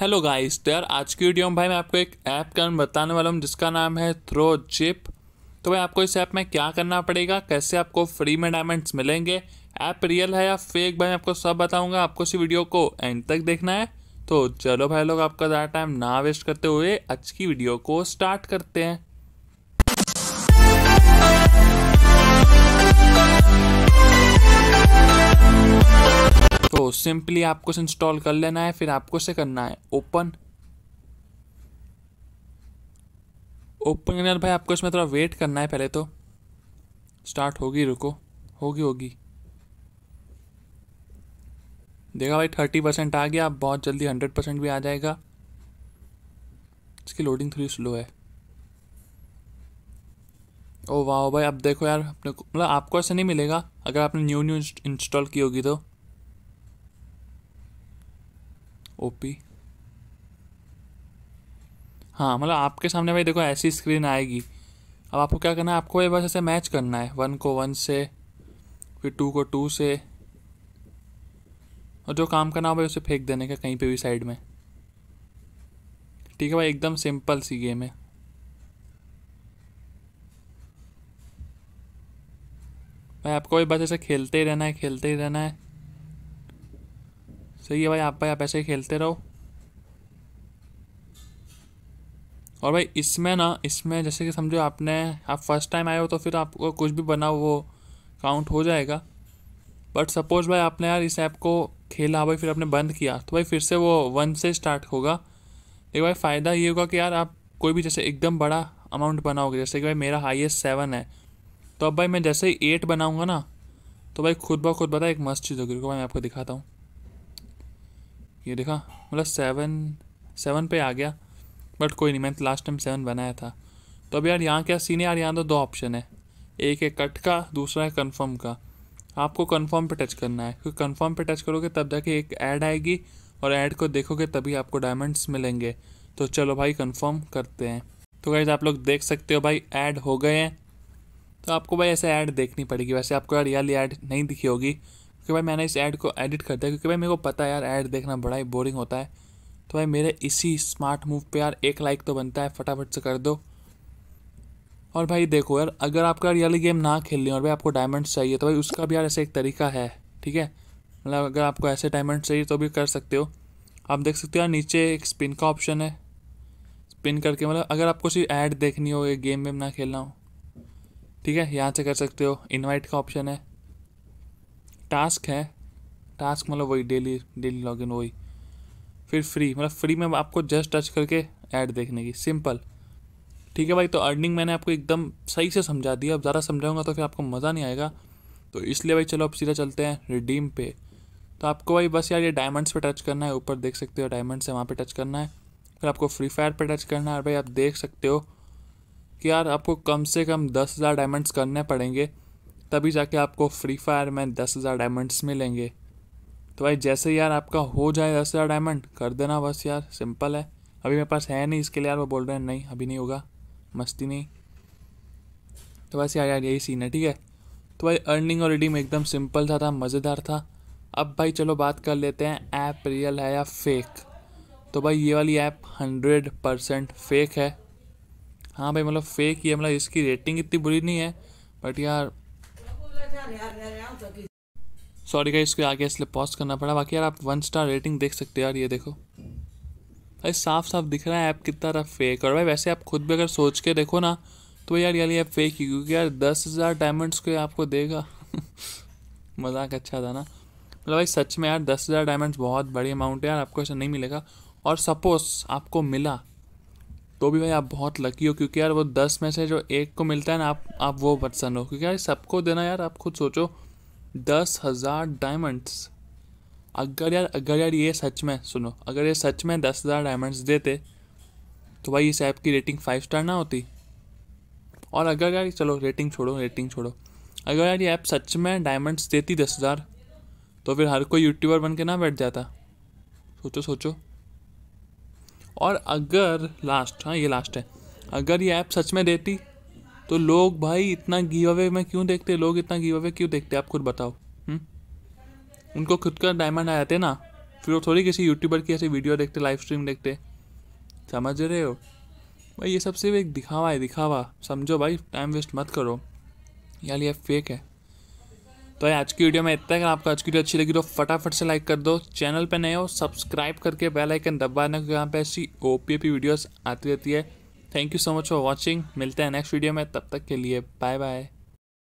Hello guys तो यार आज की वीडियो में भाई मैं आपको एक ऐप का बताने वाला हूँ जिसका नाम है थ्रो जिप तो भाई आपको इस ऐप में क्या करना पड़ेगा कैसे आपको फ्री में डायमंड्स मिलेंगे ऐप रियल है या फेक भाई मैं आपको सब बताऊंगा आपको इस वीडियो को एंड तक देखना है तो चलो भाई लोग आपका ज़्यादा टाइम ना वेस्ट करते हुए आज की वीडियो को स्टार्ट करते हैं तो सिंपली आपको इसे इंस्टॉल कर लेना है फिर आपको से करना है ओपन ओपन करने भाई आपको इसमें थोड़ा वेट करना है पहले तो स्टार्ट होगी रुको होगी होगी देखा भाई थर्टी परसेंट आ गया बहुत जल्दी हंड्रेड परसेंट भी आ जाएगा इसकी लोडिंग थोड़ी स्लो है ओ oh, वाह भाई अब देखो यार अपने मतलब आपको ऐसे नहीं मिलेगा अगर आपने न्यू न्यू इंस्टॉल की होगी तो ओ पी हाँ मतलब आपके सामने भाई देखो ऐसी स्क्रीन आएगी अब आपको क्या करना है आपको भाई बस ऐसे मैच करना है वन को वन से फिर टू को टू से और जो काम करना हो भाई उसे फेंक देने का कहीं पे भी साइड में ठीक है भाई एकदम सिंपल सी गेम है भाई आपको भी बस ऐसे खेलते ही रहना है खेलते ही रहना है सही तो है भाई आप भाई आप ऐसे ही खेलते रहो और भाई इसमें ना इसमें जैसे कि समझो आपने आप फर्स्ट टाइम आए हो तो फिर आपको कुछ भी बनाओ वो काउंट हो जाएगा बट सपोज भाई आपने यार इस ऐप को खेला भाई फिर आपने बंद किया तो भाई फिर से वो वन से स्टार्ट होगा देखो भाई फ़ायदा ये होगा कि यार आप कोई भी जैसे एकदम बड़ा अमाउंट बनाओगे जैसे कि भाई मेरा हाईएस्ट सेवन है तो अब भाई मैं जैसे ही एट बनाऊँगा ना तो भाई खुद ब खुद बता एक मस्त चीज़ होगी भाई मैं आपको दिखाता हूँ ये देखा मतलब सेवन सेवन पे आ गया बट कोई नहीं मैंने लास्ट टाइम सेवन बनाया था तो अब यार यहाँ क्या सीन है यार यहाँ तो दो ऑप्शन है एक है कट का दूसरा है कन्फर्म का आपको कन्फर्म पे टच करना है क्योंकि कन्फर्म पे टच करोगे तब जाके एक ऐड आएगी और ऐड को देखोगे तभी आपको डायमंड्स मिलेंगे तो चलो भाई कन्फर्म करते हैं तो गाइज आप लोग देख सकते हो भाई ऐड हो गए हैं तो आपको भाई ऐसे ऐड देखनी पड़ेगी वैसे आपको यार रियली ऐड नहीं दिखी होगी उसके भाई मैंने इस ऐड को एडिट कर दिया क्योंकि भाई मेरे को पता है यार ऐड देखना बड़ा ही बोरिंग होता है तो भाई मेरे इसी स्मार्ट मूव पे यार एक लाइक तो बनता है फटाफट से कर दो और भाई देखो यार अगर आपका रियली गेम ना खेलनी और भाई आपको डायमंड्स चाहिए तो भाई उसका भी यार ऐसे एक तरीका है ठीक है मतलब अगर आपको ऐसे डायमंड चाहिए तो भी कर सकते हो आप देख सकते हो यार नीचे एक स्पिन का ऑप्शन है स्पिन करके मतलब अगर आपको सिर्फ ऐड देखनी हो ये गेम वेम ना खेलना हो ठीक है यहाँ से कर सकते हो इनवाइट का ऑप्शन है टास्क है टास्क मतलब वही डेली डेली लॉग इन वही फिर फ्री मतलब फ्री में आपको जस्ट टच करके ऐड देखने की सिंपल ठीक है भाई तो अर्निंग मैंने आपको एकदम सही से समझा दिया अब ज़्यादा समझाऊंगा तो फिर आपको मज़ा नहीं आएगा तो इसलिए भाई चलो अब सीधा चलते हैं रिडीम पे तो आपको भाई बस यार ये डायमंड्स पे टच करना है ऊपर देख सकते हो डायमंड्स है वहाँ पे टच करना है फिर आपको फ्री फायर पे टच करना है और भाई आप देख सकते हो कि यार आपको कम से कम दस हज़ार डायमंड्स करने पड़ेंगे तभी जाके आपको फ्री फायर में दस हज़ार डायमंड्स मिलेंगे तो भाई जैसे यार आपका हो जाए दस हज़ार डायमंड कर देना बस यार सिंपल है अभी मेरे पास है नहीं इसके लिए यार वो बोल रहे हैं नहीं अभी नहीं होगा मस्ती नहीं तो बस यार यार यही सीन है ठीक है तो भाई अर्निंग और रिडीम एकदम सिंपल था था मज़ेदार था अब भाई चलो बात कर लेते हैं ऐप रियल है या फेक तो भाई ये वाली ऐप हंड्रेड परसेंट फेक है हाँ भाई मतलब फेक ही है मतलब इसकी रेटिंग इतनी बुरी नहीं है बट यार सॉरी गाइस इसके आगे इसलिए पॉज करना पड़ा बाकी यार आप वन स्टार रेटिंग देख सकते हो यार ये देखो भाई साफ साफ दिख रहा है ऐप कितना रहा फेक और भाई वैसे आप खुद भी अगर सोच के देखो ना तो यार यार ये फेक ही क्योंकि यार दस हज़ार डायमंड्स को आपको देगा मजाक अच्छा था ना मतलब भाई सच में यार दस हज़ार डायमंड्स बहुत बड़ी अमाउंट है यार आपको ऐसा नहीं मिलेगा और सपोज़ आपको मिला तो भी भाई आप बहुत लकी हो क्योंकि यार वो दस में से जो एक को मिलता है ना आप आप वो पर्सन हो क्योंकि यार सबको देना यार आप खुद सोचो दस हज़ार डायमंड्स अगर यार अगर यार ये सच में सुनो अगर ये सच में दस हज़ार डायमंड्स देते तो भाई इस ऐप की रेटिंग फाइव स्टार ना होती और अगर यार चलो रेटिंग छोड़ो रेटिंग छोड़ो अगर यार ये ऐप सच में डायमंड्स देती दस हज़ार तो फिर हर कोई यूट्यूबर बन के ना बैठ जाता सोचो सोचो और अगर लास्ट हाँ ये लास्ट है अगर ये ऐप सच में देती तो लोग भाई इतना गिव अवे में क्यों देखते लोग इतना गिव अवे क्यों देखते आप खुद बताओ हुँ? हम्म? उनको खुद का डायमंड आ जाते ना फिर वो थोड़ी किसी यूट्यूबर की ऐसी वीडियो देखते लाइव स्ट्रीम देखते समझ रहे हो भाई ये सब सिर्फ एक दिखावा है दिखावा समझो भाई टाइम वेस्ट मत करो यार ये फेक है तो आज की वीडियो में इतना आपको आज की वीडियो अच्छी लगी तो फटाफट से लाइक कर दो चैनल पर नए हो सब्सक्राइब करके बेल आइकन दबाना क्योंकि यहाँ पे ऐसी ओ पी वीडियोस आती रहती है thank you so much for watching मिलते हैं नेक्स्ट वीडियो में तब तक के लिए बाय बाय